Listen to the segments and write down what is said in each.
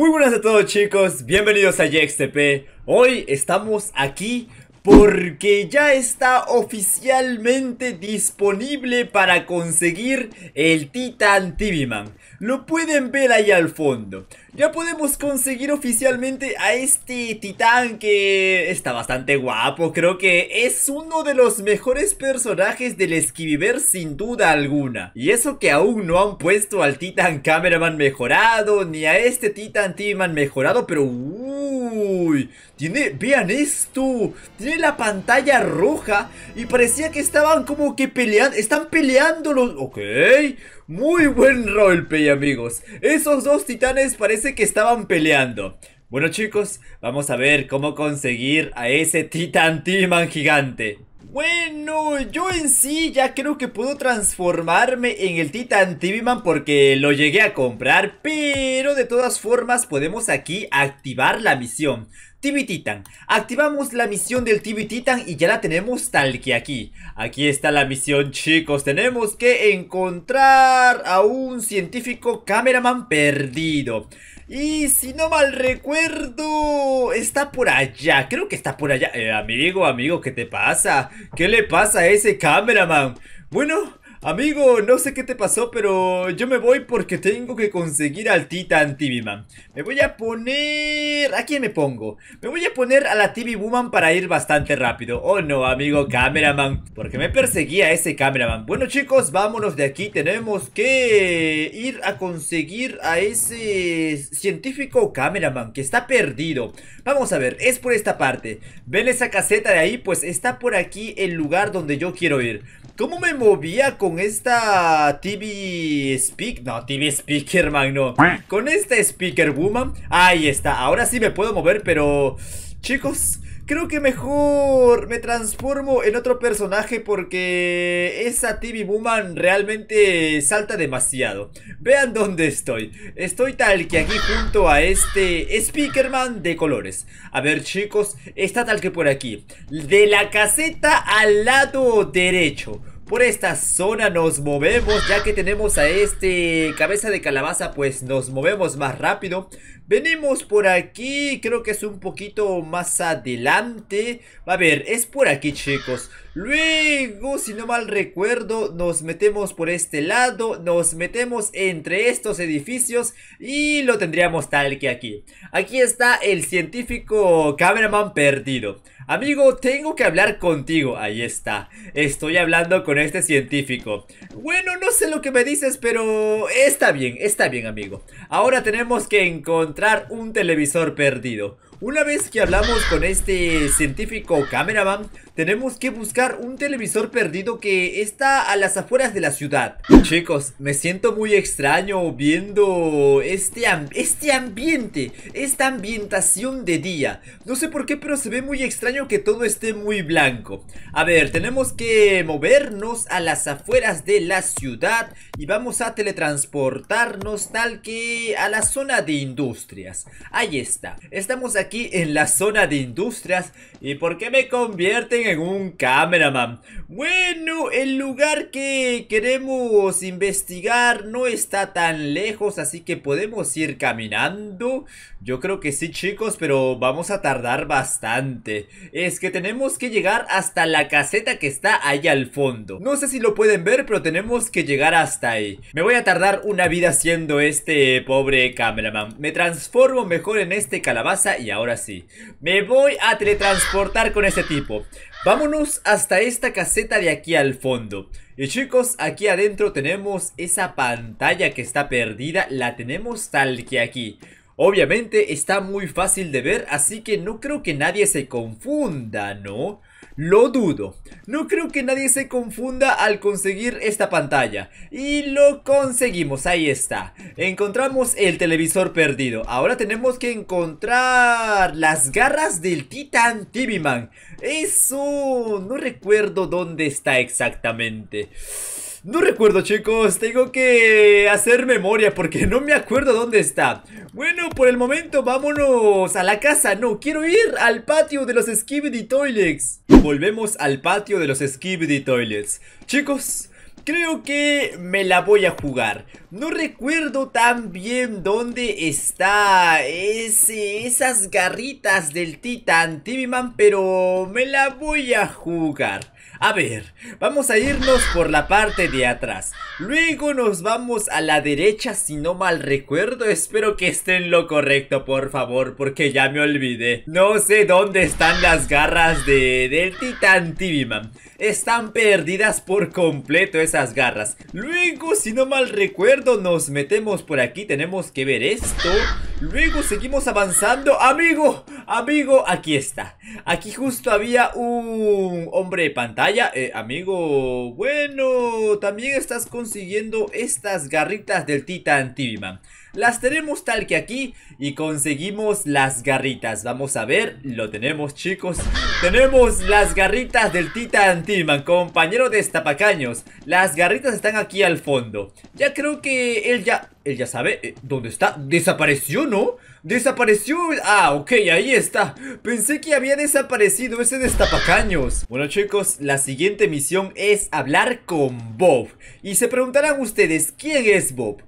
Muy buenas a todos chicos, bienvenidos a YXTP. Hoy estamos aquí porque ya está oficialmente disponible para conseguir el Titan tibiman Lo pueden ver ahí al fondo. Ya podemos conseguir oficialmente a este Titan que está bastante guapo. Creo que es uno de los mejores personajes del Esquiviver sin duda alguna. Y eso que aún no han puesto al Titan Cameraman mejorado, ni a este Titan TV mejorado, pero... Uh, tiene, vean esto Tiene la pantalla roja Y parecía que estaban como que peleando Están peleando los... Ok Muy buen roleplay amigos Esos dos titanes parece que estaban peleando bueno chicos, vamos a ver cómo conseguir a ese titán Timan gigante bueno, yo en sí ya creo que puedo transformarme en el Titan TV Man porque lo llegué a comprar, pero de todas formas podemos aquí activar la misión. TV Titan. Activamos la misión del TV Titan y ya la tenemos tal que aquí. Aquí está la misión chicos, tenemos que encontrar a un científico cameraman perdido. Y si no mal recuerdo, está por allá, creo que está por allá. Eh, amigo, amigo, ¿qué te pasa? ¿Qué le pasa a ese cameraman? Bueno, Amigo, no sé qué te pasó, pero yo me voy porque tengo que conseguir al Titan TV Man. Me voy a poner... ¿A quién me pongo? Me voy a poner a la TV Woman para ir bastante rápido. Oh no, amigo cameraman, porque me perseguía ese cameraman. Bueno chicos, vámonos de aquí. Tenemos que ir a conseguir a ese científico cameraman que está perdido. Vamos a ver, es por esta parte. ¿Ven esa caseta de ahí? Pues está por aquí el lugar donde yo quiero ir. ¿Cómo me movía con con esta TV Speak No, TV Speaker, man, no Con esta Speaker Woman Ahí está, ahora sí me puedo mover, pero... Chicos, creo que mejor me transformo en otro personaje porque esa TV Woman realmente salta demasiado. Vean dónde estoy. Estoy tal que aquí junto a este Speakerman de colores. A ver chicos, está tal que por aquí. De la caseta al lado derecho. Por esta zona nos movemos ya que tenemos a este cabeza de calabaza pues nos movemos más rápido Venimos por aquí, creo que es un poquito más adelante. A ver, es por aquí chicos. Luego, si no mal recuerdo, nos metemos por este lado, nos metemos entre estos edificios y lo tendríamos tal que aquí. Aquí está el científico cameraman perdido. Amigo, tengo que hablar contigo. Ahí está. Estoy hablando con este científico. Bueno, no sé lo que me dices, pero está bien, está bien, amigo. Ahora tenemos que encontrar un televisor perdido. Una vez que hablamos con este científico cameraman, tenemos que buscar un televisor perdido que está a las afueras de la ciudad. Chicos, me siento muy extraño viendo este, este ambiente, esta ambientación de día. No sé por qué, pero se ve muy extraño que todo esté muy blanco. A ver, tenemos que movernos a las afueras de la ciudad y vamos a teletransportarnos tal que a la zona de industrias. Ahí está. Estamos aquí aquí en la zona de industrias ¿Y por qué me convierten en un cameraman? Bueno, el lugar que queremos investigar no está tan lejos Así que podemos ir caminando Yo creo que sí chicos, pero vamos a tardar bastante Es que tenemos que llegar hasta la caseta que está ahí al fondo No sé si lo pueden ver, pero tenemos que llegar hasta ahí Me voy a tardar una vida siendo este pobre cameraman Me transformo mejor en este calabaza y ahora ahora sí. Me voy a teletransportar con este tipo. Vámonos hasta esta caseta de aquí al fondo. Y chicos, aquí adentro tenemos esa pantalla que está perdida. La tenemos tal que aquí. Obviamente está muy fácil de ver, así que no creo que nadie se confunda, ¿no? Lo dudo. No creo que nadie se confunda al conseguir esta pantalla. Y lo conseguimos, ahí está. Encontramos el televisor perdido. Ahora tenemos que encontrar las garras del Titan TV Eso no recuerdo dónde está exactamente. No recuerdo chicos, tengo que hacer memoria porque no me acuerdo dónde está Bueno, por el momento vámonos a la casa, no, quiero ir al patio de los Skibidi Toilets Volvemos al patio de los Skibidi Toilets Chicos, Creo que me la voy a jugar. No recuerdo tan bien dónde está ese, esas garritas del Titan Man pero me la voy a jugar. A ver, vamos a irnos por la parte de atrás. Luego nos vamos a la derecha, si no mal recuerdo. Espero que estén lo correcto, por favor, porque ya me olvidé. No sé dónde están las garras de, del titán Tibiman. Están perdidas por completo esas garras. Luego, si no mal recuerdo, nos metemos por aquí. Tenemos que ver esto. Luego seguimos avanzando. Amigo, amigo, aquí está. Aquí justo había un hombre de pantalla. Vaya, eh, amigo, bueno, también estás consiguiendo estas garritas del Titan Tibiman. Las tenemos tal que aquí y conseguimos las garritas. Vamos a ver, lo tenemos chicos. Tenemos las garritas del Titan Tillman, compañero de estapacaños. Las garritas están aquí al fondo. Ya creo que él ya... Él ya sabe eh, dónde está. Desapareció, ¿no? Desapareció. Ah, ok, ahí está. Pensé que había desaparecido ese destapacaños. Bueno, chicos, la siguiente misión es hablar con Bob. Y se preguntarán ustedes, ¿quién es Bob?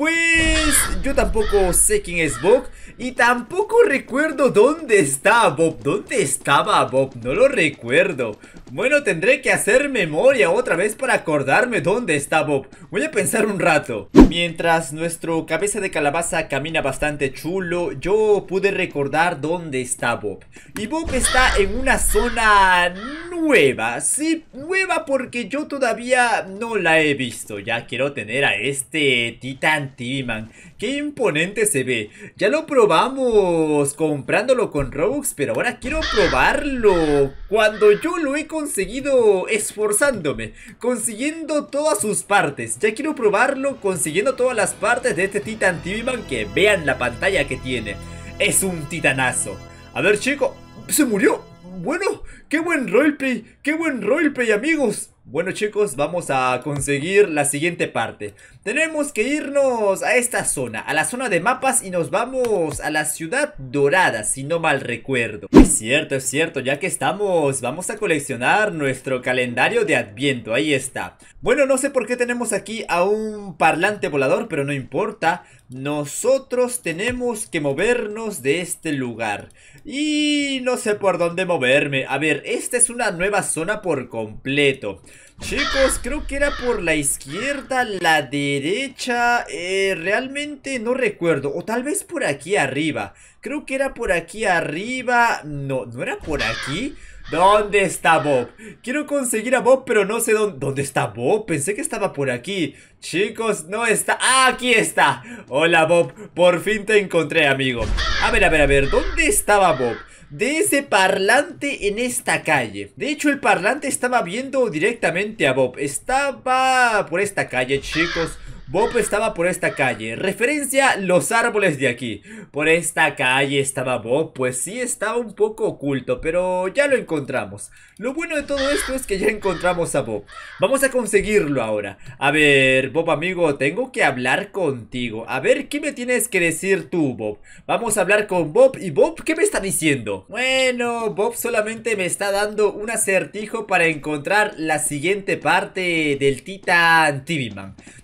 Pues yo tampoco sé quién es Book... Y tampoco recuerdo dónde está Bob. ¿Dónde estaba Bob? No lo recuerdo. Bueno, tendré que hacer memoria otra vez para acordarme dónde está Bob. Voy a pensar un rato. Mientras nuestro cabeza de calabaza camina bastante chulo, yo pude recordar dónde está Bob. Y Bob está en una zona nueva. Sí, nueva porque yo todavía no la he visto. Ya quiero tener a este Titan T-Man Qué imponente se ve. Ya lo probé vamos comprándolo con Robux, pero ahora quiero probarlo. Cuando yo lo he conseguido esforzándome, consiguiendo todas sus partes. Ya quiero probarlo consiguiendo todas las partes de este Titan tv que vean la pantalla que tiene. Es un titanazo. A ver, chico, se murió. Bueno, qué buen roleplay, qué buen roleplay, amigos. Bueno chicos, vamos a conseguir la siguiente parte Tenemos que irnos a esta zona, a la zona de mapas y nos vamos a la ciudad dorada, si no mal recuerdo Es cierto, es cierto, ya que estamos, vamos a coleccionar nuestro calendario de adviento, ahí está Bueno, no sé por qué tenemos aquí a un parlante volador, pero no importa Nosotros tenemos que movernos de este lugar y no sé por dónde moverme. A ver, esta es una nueva zona por completo. Chicos, creo que era por la izquierda, la derecha. Eh, realmente no recuerdo. O tal vez por aquí arriba. Creo que era por aquí arriba. No, no era por aquí. ¿Dónde está Bob? Quiero conseguir a Bob, pero no sé dónde... ¿Dónde está Bob? Pensé que estaba por aquí. Chicos, no está... ¡Ah, aquí está! Hola, Bob. Por fin te encontré, amigo. A ver, a ver, a ver. ¿Dónde estaba Bob? de ese parlante en esta calle. De hecho, el parlante estaba viendo directamente a Bob. Estaba por esta calle, chicos. Bob estaba por esta calle. Referencia los árboles de aquí. Por esta calle estaba Bob. Pues sí, estaba un poco oculto, pero ya lo encontramos. Lo bueno de todo esto es que ya encontramos a Bob. Vamos a conseguirlo ahora. A ver, Bob amigo, tengo que hablar contigo. A ver, ¿qué me tienes que decir tú, Bob? Vamos a hablar con Bob. ¿Y Bob qué me está diciendo? Bueno, Bob solamente me está dando un acertijo para encontrar la siguiente parte del Titan TV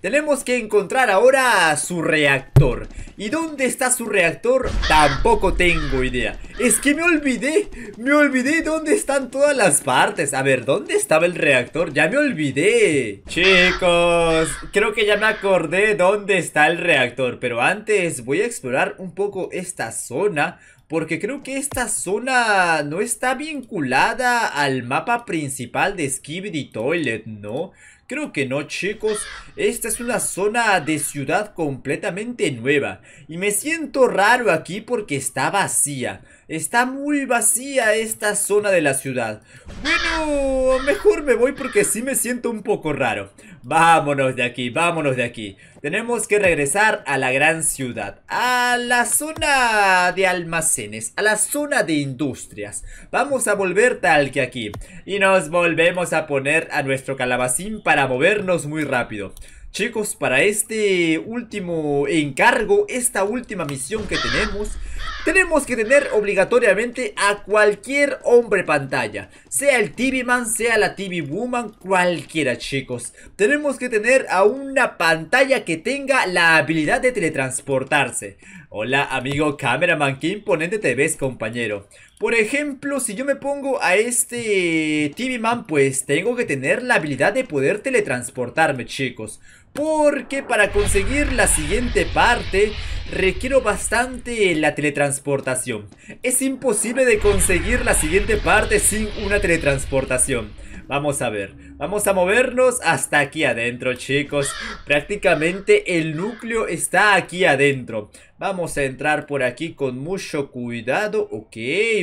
Tenemos que encontrar ahora su reactor ¿Y dónde está su reactor? Tampoco tengo idea Es que me olvidé, me olvidé dónde están todas las partes A ver, ¿dónde estaba el reactor? Ya me olvidé Chicos, creo que ya me acordé dónde está el reactor Pero antes voy a explorar un poco esta zona porque creo que esta zona no está vinculada al mapa principal de Skibidi Toilet, ¿no? Creo que no, chicos. Esta es una zona de ciudad completamente nueva. Y me siento raro aquí porque está vacía. Está muy vacía esta zona de la ciudad. Bueno, mejor me voy porque sí me siento un poco raro. Vámonos de aquí, vámonos de aquí. Tenemos que regresar a la gran ciudad, a la zona de almacenes, a la zona de industrias. Vamos a volver tal que aquí. Y nos volvemos a poner a nuestro calabacín para movernos muy rápido. Chicos, para este último encargo, esta última misión que tenemos Tenemos que tener obligatoriamente a cualquier hombre pantalla Sea el TV Man, sea la TV Woman, cualquiera chicos Tenemos que tener a una pantalla que tenga la habilidad de teletransportarse Hola amigo Cameraman, qué imponente te ves compañero por ejemplo, si yo me pongo a este TV Man, pues tengo que tener la habilidad de poder teletransportarme, chicos. Porque para conseguir la siguiente parte requiero bastante la teletransportación. Es imposible de conseguir la siguiente parte sin una teletransportación. Vamos a ver, vamos a movernos hasta aquí adentro chicos Prácticamente el núcleo está aquí adentro Vamos a entrar por aquí con mucho cuidado. Ok,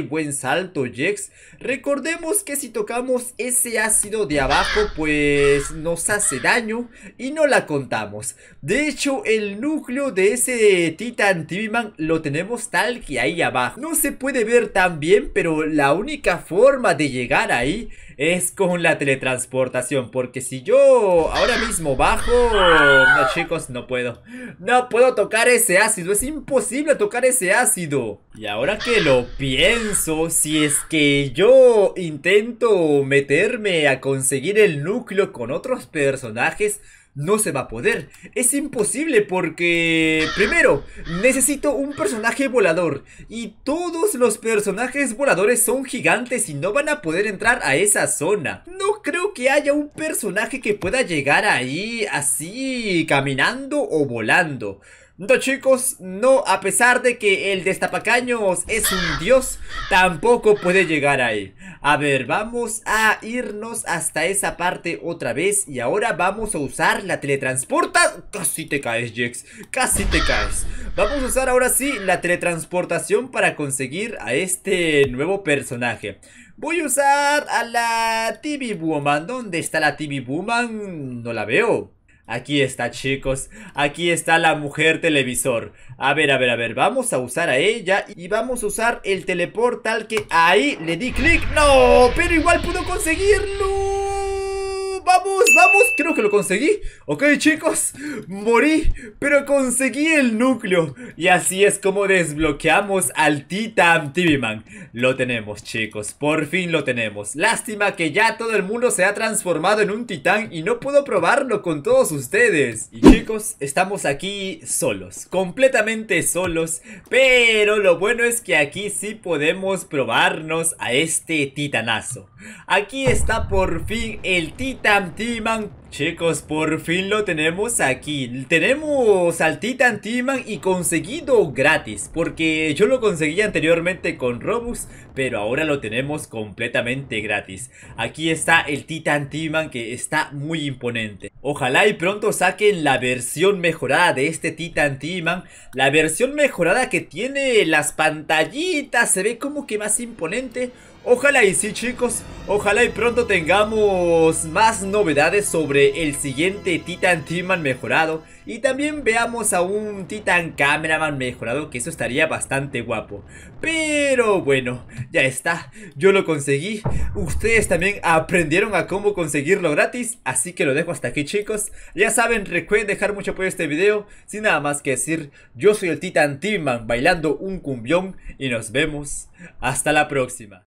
buen salto, Jex. Recordemos que si tocamos ese ácido de abajo, pues nos hace daño y no la contamos. De hecho, el núcleo de ese Titan Tibiman lo tenemos tal que ahí abajo. No se puede ver tan bien, pero la única forma de llegar ahí es con la teletransportación. Porque si yo ahora mismo bajo... No, chicos, no puedo. No puedo tocar ese ácido. Es imposible tocar ese ácido. Y ahora que lo pienso, si es que yo intento meterme a conseguir el núcleo con otros personajes no se va a poder. Es imposible porque... Primero, necesito un personaje volador. Y todos los personajes voladores son gigantes y no van a poder entrar a esa zona. No creo que haya un personaje que pueda llegar ahí así, caminando o volando. No chicos, no, a pesar de que el destapacaños es un dios, tampoco puede llegar ahí A ver, vamos a irnos hasta esa parte otra vez y ahora vamos a usar la teletransporta Casi te caes Jex, casi te caes Vamos a usar ahora sí la teletransportación para conseguir a este nuevo personaje Voy a usar a la TV Woman, ¿dónde está la TV Woman? No la veo Aquí está, chicos. Aquí está la mujer televisor. A ver, a ver, a ver. Vamos a usar a ella y vamos a usar el teleportal que ahí le di clic. ¡No! Pero igual pudo conseguirlo. Pues vamos, creo que lo conseguí. Ok chicos, morí, pero conseguí el núcleo. Y así es como desbloqueamos al Titan TV Lo tenemos chicos, por fin lo tenemos. Lástima que ya todo el mundo se ha transformado en un titán y no puedo probarlo con todos ustedes. Y chicos, estamos aquí solos, completamente solos. Pero lo bueno es que aquí sí podemos probarnos a este titanazo. Aquí está por fin el Titan Tim. Chicos, por fin lo tenemos aquí. Tenemos al Titan y conseguido gratis. Porque yo lo conseguí anteriormente con Robux, pero ahora lo tenemos completamente gratis. Aquí está el Titan Timan que está muy imponente. Ojalá y pronto saquen la versión mejorada de este Titan Timan. La versión mejorada que tiene las pantallitas. Se ve como que más imponente. Ojalá y sí chicos, ojalá y pronto tengamos más novedades sobre el siguiente Titan Man mejorado Y también veamos a un Titan Cameraman mejorado que eso estaría bastante guapo Pero bueno, ya está, yo lo conseguí Ustedes también aprendieron a cómo conseguirlo gratis, así que lo dejo hasta aquí chicos Ya saben, recuerden dejar mucho apoyo a este video Sin nada más que decir, yo soy el Titan Man bailando un cumbión Y nos vemos hasta la próxima